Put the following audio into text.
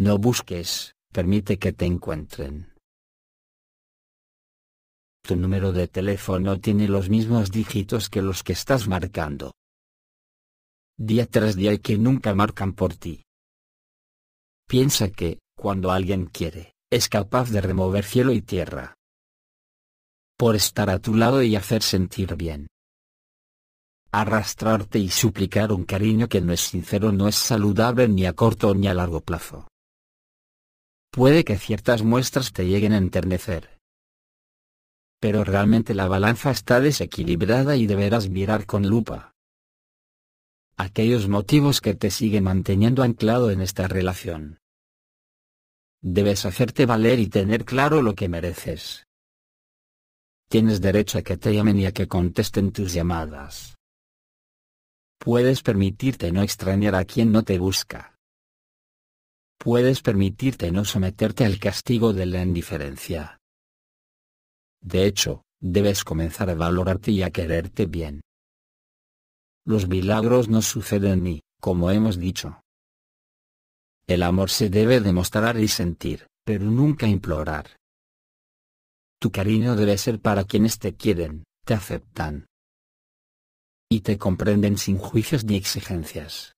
No busques, permite que te encuentren. Tu número de teléfono tiene los mismos dígitos que los que estás marcando. Día tras día y que nunca marcan por ti. Piensa que, cuando alguien quiere, es capaz de remover cielo y tierra. Por estar a tu lado y hacer sentir bien. Arrastrarte y suplicar un cariño que no es sincero no es saludable ni a corto ni a largo plazo puede que ciertas muestras te lleguen a enternecer. Pero realmente la balanza está desequilibrada y deberás mirar con lupa aquellos motivos que te siguen manteniendo anclado en esta relación. Debes hacerte valer y tener claro lo que mereces. Tienes derecho a que te llamen y a que contesten tus llamadas. Puedes permitirte no extrañar a quien no te busca puedes permitirte no someterte al castigo de la indiferencia. De hecho, debes comenzar a valorarte y a quererte bien. Los milagros no suceden ni, como hemos dicho. El amor se debe demostrar y sentir, pero nunca implorar. Tu cariño debe ser para quienes te quieren, te aceptan. Y te comprenden sin juicios ni exigencias.